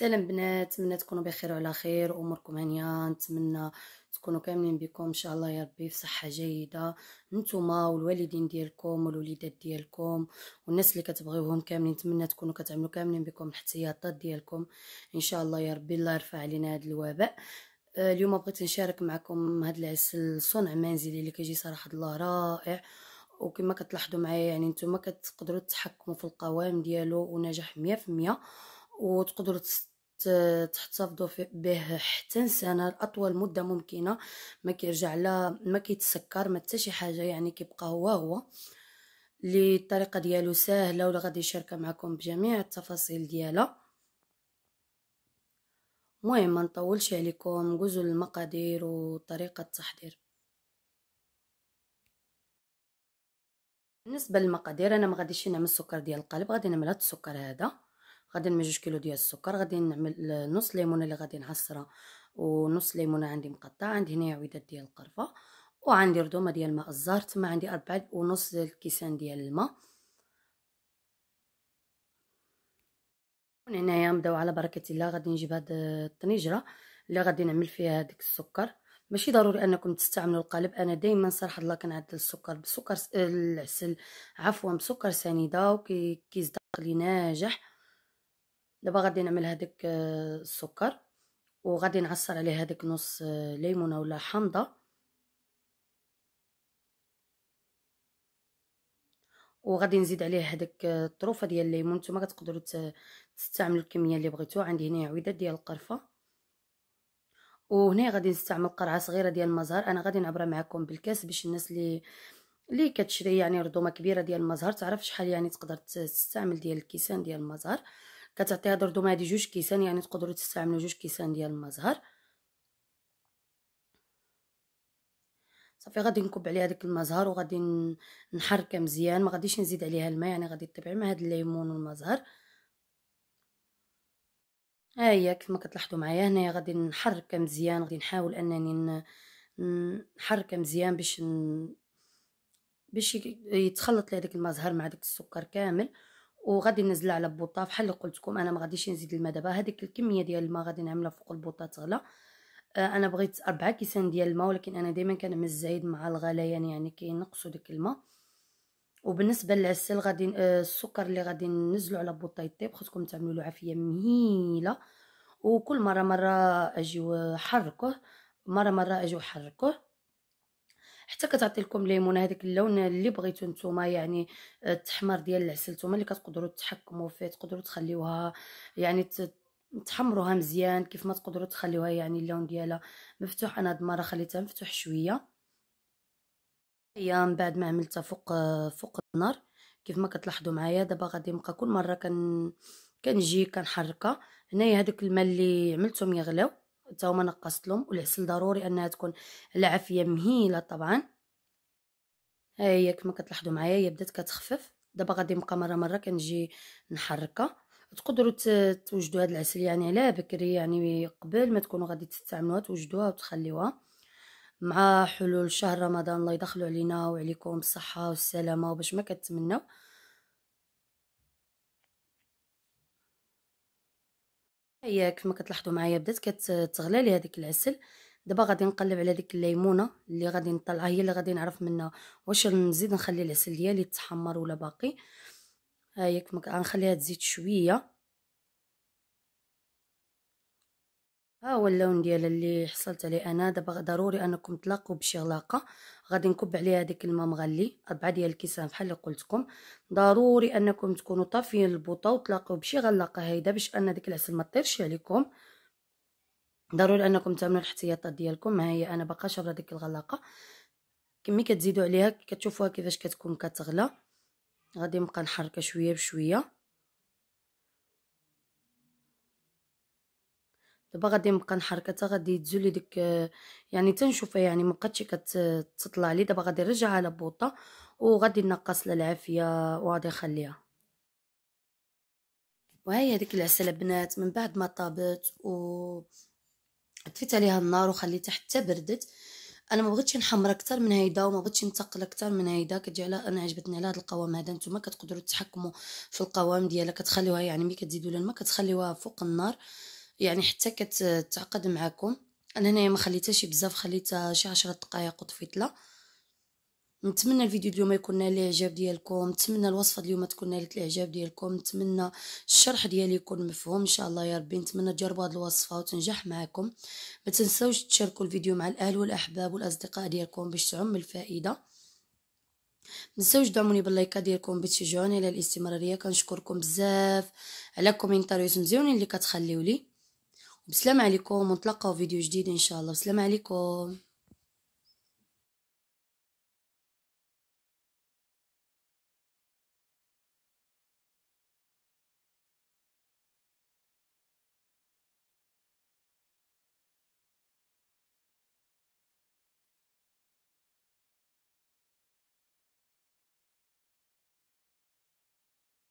سلام بنات نتمنى تكونوا بخير وعلى خير اموركم هانيه نتمنى تكونوا كاملين بكم ان شاء الله يا ربي في صحه جيده نتوما والوالدين ديالكم والوليدات ديالكم والناس اللي كتبغيوهم كاملين نتمنى تكونوا كتعملوا كاملين بكم الاحتياطات ديالكم ان شاء الله يا ربي الله يرفع علينا هذا الوباء آه، اليوم بغيت نشارك معكم هذا العسل صنع منزلي اللي كيجي صراحه الله رائع وكما كتلاحظوا معايا يعني نتوما كتقدروا تتحكموا في القوام ديالو ونجح 100% وتقدروا تحتفظوا به حتى سنة أطول مدة ممكنة ما كيرجع لا ما كيتسكر ما حتى شي حاجة يعني كيبقى هو هو اللي الطريقة ديالو ساهلة ولا غادي نشاركها معكم بجميع التفاصيل ديالها المهم ما نطولش عليكم نجوزوا للمقادير وطريقة التحضير بالنسبة للمقادير انا ما غاديش نعمل السكر ديال القالب غادي نعمل هاد السكر هذا غادي جوج كيلو ديال السكر غادي نعمل نص ليمونه اللي غادي نعصرها ونص ليمونه عندي مقطع عندي هنايا عويدات ديال القرفه وعندي ردومه ديال ماء الزهر تما عندي أربعة ونص الكيسان ديال الماء من هنايا نبداو على بركه الله غادي نجيب هاد الطنجره اللي غادي نعمل فيها هاديك السكر ماشي ضروري انكم تستعملوا القالب انا دائما صراحه الله كنعدل السكر بسكر العسل عفوا بسكر سنيده وكيزدق لي ناجح دابا غادي نعمل هذاك آه، السكر وغادي نعصر عليه هذاك نص آه، ليمونه ولا حامضه وغادي نزيد عليه هذاك آه، الطروفه ديال الليمون نتوما كتقدروا تستعملوا الكميه اللي بغيتو عندي هنا عويدات ديال القرفه وهنا غادي نستعمل قرعه صغيره ديال المزهر انا غادي نعبرها معكم بالكاس باش الناس اللي اللي كتشري يعني رضومه كبيره ديال المزهر تعرف شحال يعني تقدر تستعمل ديال الكيسان ديال المزهر كتعطيها دردوم هادي جوج كيسان يعني تقدروا تستعملوا جوج كيسان ديال الما زهر صافي غادي نكب عليها داك الما زهر وغادي نحركها مزيان ما غاديش نزيد عليها الماء يعني غادي طيب مع هاد الليمون والما زهر ها هي كما كتلاحظوا معايا هنايا غادي نحركها مزيان غادي نحاول انني نحركها مزيان باش باش يتخلط لي الماء زهر مع داك السكر كامل وغادي ننزلها على بوطه بحال اللي قلت لكم انا ما غاديش نزيد الماء دابا هذيك الكميه ديال الماء غادي نعملها فوق البوطه تغلى آه انا بغيت 4 كيسان ديال الماء ولكن انا دائما كنعمل الزايد مع الغليان يعني, يعني كينقصوا ديك الماء وبالنسبه للعسل غادي آه السكر اللي غادي ننزلو على بوطه يطيب خصكم تعملوا له عافيه مهيله وكل مره مره اجيو حركوه مره مره اجيو حركوه حتى كتعطي لكم ليمون هذاك اللون اللي بغيتو نتوما يعني آه، التحمر ديال العسل نتوما اللي كتقدروا تحكموا فيه تقدروا تخليوها يعني تحمروها مزيان كيف ما تقدروا تخليوها يعني اللون ديالها مفتوح انا هاد المره خليتها مفتوح شويه هي من بعد ما عملتها فوق آه، فوق النار كيف ما كتلاحظوا معايا دابا غادي نبقى كل مره كن كنجي كنحركها هنايا هذاك الماء اللي عملتهم يغلاو حتى هما نقصت لهم والعسل ضروري انها تكون العافيه مهيله طبعا ها هي كما كتلاحظوا معايا هي بدات كتخفف دابا غادي نبقى مره مره كنجي نحركها تقدروا توجدوا هذا العسل يعني على بكري يعني قبل ما تكونوا غادي تستعملوها توجدوها وتخليوها مع حلول شهر رمضان الله يدخلوا علينا وعليكم بالصحه والسلامه وباش ما كتمنوا هي كما كتلاحظوا معايا بدات كتغلى لي هذيك العسل دابا غادي نقلب على ديك الليمونه اللي غادي نطلعها هي اللي غادي نعرف منها واش نزيد نخلي العسل ديالي يتحمر ولا باقي ها هي كما غنخليها تزيد شويه ها هو اللون ديال اللي حصلت عليه انا دابا ضروري انكم تلاقوا بشي غلاقه غادي نكب عليها هذيك الماء مغلي اربعه ديال الكيسان بحال اللي قلت لكم ضروري انكم تكونوا طافيين البوطه وتلاقوا بشي غلاقه هيدا باش ان ديك العسل ما طيرش عليكم ضروري انكم تعملوا الاحتياطات ديالكم ها هي انا باقا شابره ديك الغلاقه كمي كتزيدوا عليها كتشوفوها كيفاش كتكون كتغلى غادي نبقى نحركها شويه بشويه دابا غادي نبقى نحركها حتى غادي لي ديك يعني تنشوفها يعني ما بقاتش كتطلع لي دابا غادي نرجعها على بوطه وغادي نقص لها العافيه وغادي نخليها وهي هذيك العسله البنات من بعد ما طابت و طفيت عليها النار وخليتها حتى بردت انا ما بغيتش نحمر اكثر من هيدا وما بغيتش نتقل اكثر من هيدا كتجي على انا عجبتني على هذا القوام هذا نتوما كتقدروا تتحكموا في القوام ديالها كتخليوها يعني ملي كتزيدوا الماء كتخليوها فوق النار آه يعني حتى كتعقد معاكم انا هنايا ما خليتهاش بزاف خليتها شي 10 دقائق وطفيت لها نتمنى الفيديو اليوم يكون نال الاعجاب ديالكم نتمنى الوصفه اليوم تكون نالت الاعجاب ديالكم نتمنى الشرح ديالي يكون مفهوم ان شاء الله يا ربي نتمنى تجربوا هذه الوصفه وتنجح معكم ما تنساوش تشاركوا الفيديو مع الاهل والاحباب والاصدقاء ديالكم باش تعم الفائده ما تنساوش دعموني باللايكه ديالكم باش تشجعوني على الاستمراريه كنشكركم بزاف على كومنتاريوس مزيونين اللي كتخليو لي بسلام عليكم ونتلقاو فيديو جديد ان شاء الله بسلام عليكم